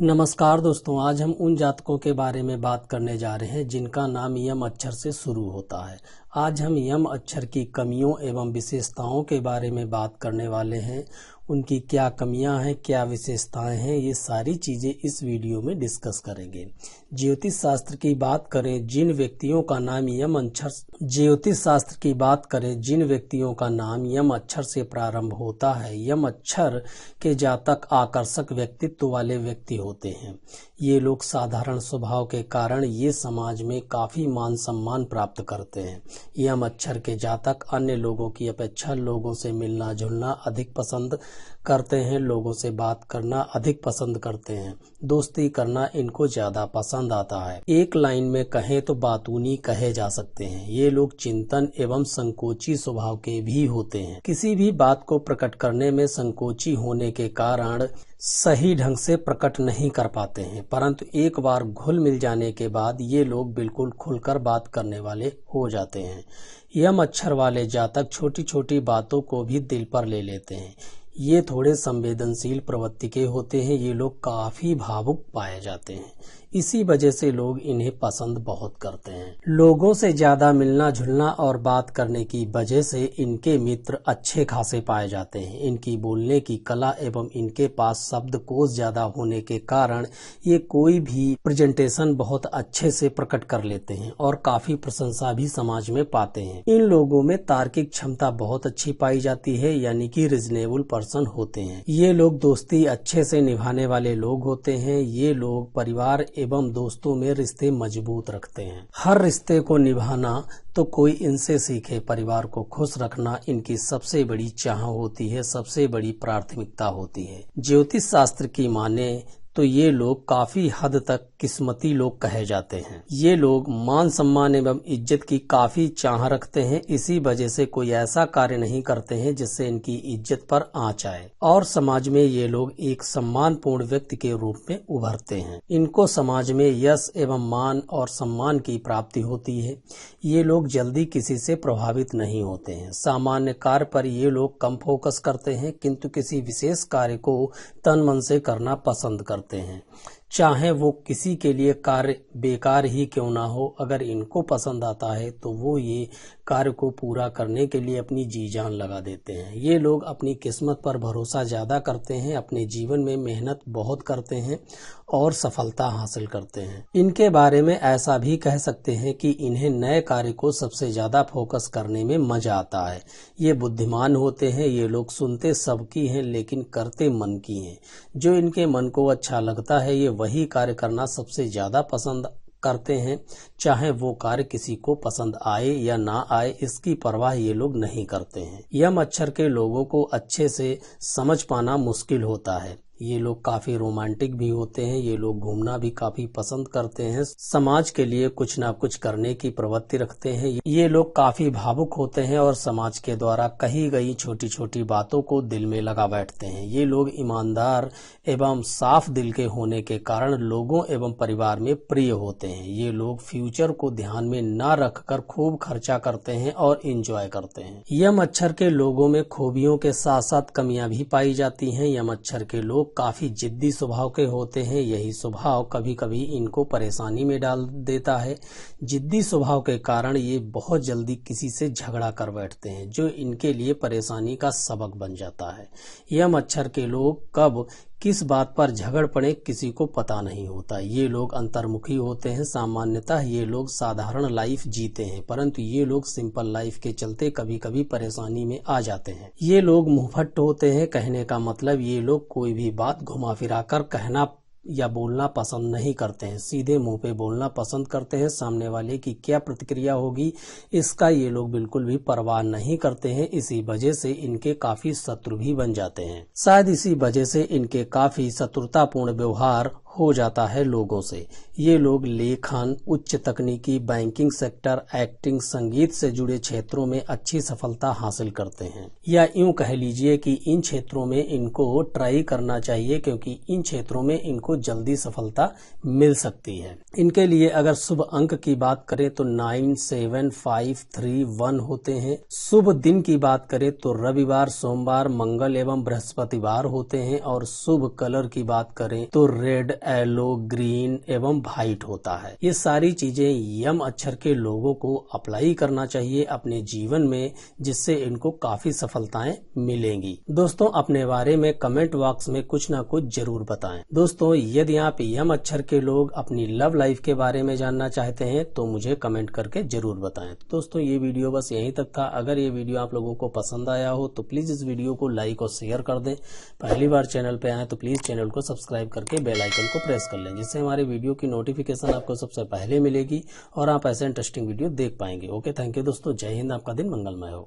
नमस्कार दोस्तों आज हम उन जातकों के बारे में बात करने जा रहे हैं जिनका नाम यम अक्षर से शुरू होता है आज हम यम अक्षर की कमियों एवं विशेषताओं के बारे में बात करने वाले हैं उनकी क्या कमियां हैं क्या विशेषताएं हैं ये सारी चीजें इस वीडियो में डिस्कस करेंगे ज्योतिष शास्त्र की बात करें जिन व्यक्तियों का नाम यम अक्षर ज्योतिष शास्त्र की बात करें जिन व्यक्तियों का नाम यम अक्षर से प्रारंभ होता है यम अक्षर के जातक आकर्षक व्यक्तित्व वाले व्यक्ति होते हैं ये लोग साधारण स्वभाव के कारण ये समाज में काफी मान सम्मान प्राप्त करते हैं यह मच्छर के जातक अन्य लोगों की अपेक्षा लोगों से मिलना जुलना अधिक पसंद करते हैं लोगों से बात करना अधिक पसंद करते हैं दोस्ती करना इनको ज्यादा पसंद आता है एक लाइन में कहें तो बातूनी कहे जा सकते हैं ये लोग चिंतन एवं संकोची स्वभाव के भी होते हैं किसी भी बात को प्रकट करने में संकोची होने के कारण सही ढंग से प्रकट नहीं कर पाते हैं परंतु एक बार घुल मिल जाने के बाद ये लोग बिल्कुल खुलकर बात करने वाले हो जाते हैं यम अक्षर वाले जातक छोटी छोटी बातों को भी दिल पर ले लेते हैं ये थोड़े संवेदनशील प्रवृत्ति के होते हैं ये लोग काफी भावुक पाए जाते हैं इसी वजह से लोग इन्हें पसंद बहुत करते हैं लोगों से ज्यादा मिलना जुलना और बात करने की वजह से इनके मित्र अच्छे खासे पाए जाते हैं इनकी बोलने की कला एवं इनके पास शब्द कोश ज्यादा होने के कारण ये कोई भी प्रेजेंटेशन बहुत अच्छे से प्रकट कर लेते हैं और काफी प्रशंसा भी समाज में पाते हैं इन लोगों में तार्किक क्षमता बहुत अच्छी पाई जाती है यानी कि रिजनेबल पर्सन होते हैं ये लोग दोस्ती अच्छे से निभाने वाले लोग होते हैं ये लोग परिवार एवं दोस्तों में रिश्ते मजबूत रखते हैं हर रिश्ते को निभाना तो कोई इनसे सीखे परिवार को खुश रखना इनकी सबसे बड़ी चाह होती है सबसे बड़ी प्राथमिकता होती है ज्योतिष शास्त्र की माने तो ये लोग काफी हद तक किस्मती लोग कहे जाते हैं ये लोग मान सम्मान एवं इज्जत की काफी चाह रखते हैं इसी वजह से कोई ऐसा कार्य नहीं करते हैं जिससे इनकी इज्जत पर आँच आए और समाज में ये लोग एक सम्मानपूर्ण व्यक्ति के रूप में उभरते हैं इनको समाज में यश एवं मान और सम्मान की प्राप्ति होती है ये लोग जल्दी किसी से प्रभावित नहीं होते हैं सामान्य कार्य पर ये लोग कम फोकस करते हैं किंतु किसी विशेष कार्य को तन मन से करना पसंद करते करते हैं चाहे वो किसी के लिए कार्य बेकार ही क्यों ना हो अगर इनको पसंद आता है तो वो ये कार्य को पूरा करने के लिए अपनी जी जान लगा देते हैं ये लोग अपनी किस्मत पर भरोसा ज़्यादा करते हैं अपने जीवन में मेहनत बहुत करते हैं और सफलता हासिल करते हैं इनके बारे में ऐसा भी कह सकते हैं कि इन्हें नए कार्य को सबसे ज़्यादा फोकस करने में मजा आता है ये बुद्धिमान होते हैं ये लोग सुनते सबकी हैं लेकिन करते मन की हैं जो इनके मन को अच्छा लगता है ये वही कार्य करना सबसे ज्यादा पसंद करते हैं चाहे वो कार्य किसी को पसंद आए या ना आए इसकी परवाह ये लोग नहीं करते हैं यम अक्षर के लोगों को अच्छे से समझ पाना मुश्किल होता है ये लोग काफी रोमांटिक भी होते हैं ये लोग घूमना भी काफी पसंद करते हैं समाज के लिए कुछ ना कुछ करने की प्रवृत्ति रखते हैं ये लोग काफी भावुक होते हैं और समाज के द्वारा कही गई छोटी छोटी बातों को दिल में लगा बैठते हैं ये लोग ईमानदार एवं साफ दिल के होने के कारण लोगों एवं परिवार में प्रिय होते हैं ये लोग फ्यूचर को ध्यान में न कर खूब खर्चा करते हैं और इंजॉय करते हैं यम अच्छर के लोगों में खूबियों के साथ साथ कमियां भी पाई जाती है यम अच्छर के लोग लोग काफी जिद्दी स्वभाव के होते हैं यही स्वभाव कभी कभी इनको परेशानी में डाल देता है जिद्दी स्वभाव के कारण ये बहुत जल्दी किसी से झगड़ा कर बैठते हैं जो इनके लिए परेशानी का सबक बन जाता है यह मच्छर के लोग कब किस बात पर झगड़ पड़े किसी को पता नहीं होता ये लोग अंतर्मुखी होते हैं सामान्यतः ये लोग साधारण लाइफ जीते हैं परंतु ये लोग सिंपल लाइफ के चलते कभी कभी परेशानी में आ जाते हैं ये लोग मुंहफट होते हैं कहने का मतलब ये लोग कोई भी बात घुमा फिरा कर कहना या बोलना पसंद नहीं करते हैं सीधे मुंह पे बोलना पसंद करते हैं सामने वाले की क्या प्रतिक्रिया होगी इसका ये लोग बिल्कुल भी परवाह नहीं करते हैं इसी वजह से इनके काफी शत्रु भी बन जाते हैं शायद इसी वजह से इनके काफी शत्रुतापूर्ण व्यवहार हो जाता है लोगों से ये लोग लेखन उच्च तकनीकी बैंकिंग सेक्टर एक्टिंग संगीत से जुड़े क्षेत्रों में अच्छी सफलता हासिल करते हैं या यूं कह लीजिए कि इन क्षेत्रों में इनको ट्राई करना चाहिए क्योंकि इन क्षेत्रों में इनको जल्दी सफलता मिल सकती है इनके लिए अगर शुभ अंक की बात करें तो nine seven five three one होते हैं शुभ दिन की बात करें तो रविवार सोमवार मंगल एवं बृहस्पतिवार होते हैं और शुभ कलर की बात करें तो रेड एलो ग्रीन एवं व्हाइट होता है ये सारी चीजें यम अक्षर के लोगों को अप्लाई करना चाहिए अपने जीवन में जिससे इनको काफी सफलताएं मिलेंगी दोस्तों अपने बारे में कमेंट बॉक्स में कुछ ना कुछ जरूर बताएं दोस्तों यदि आप यम अक्षर के लोग अपनी लव लाइफ के बारे में जानना चाहते हैं तो मुझे कमेंट करके जरूर बताएं दोस्तों ये वीडियो बस यहीं तक था अगर ये वीडियो आप लोगों को पसंद आया हो तो प्लीज इस वीडियो को लाइक और शेयर कर दें पहली बार चैनल पे आए तो प्लीज चैनल को सब्सक्राइब करके बेलाइकन को को प्रेस कर लें जिससे हमारे वीडियो की नोटिफिकेशन आपको सबसे पहले मिलेगी और आप ऐसे इंटरेस्टिंग वीडियो देख पाएंगे ओके थैंक यू दोस्तों जय हिंद आपका दिन मंगलमय हो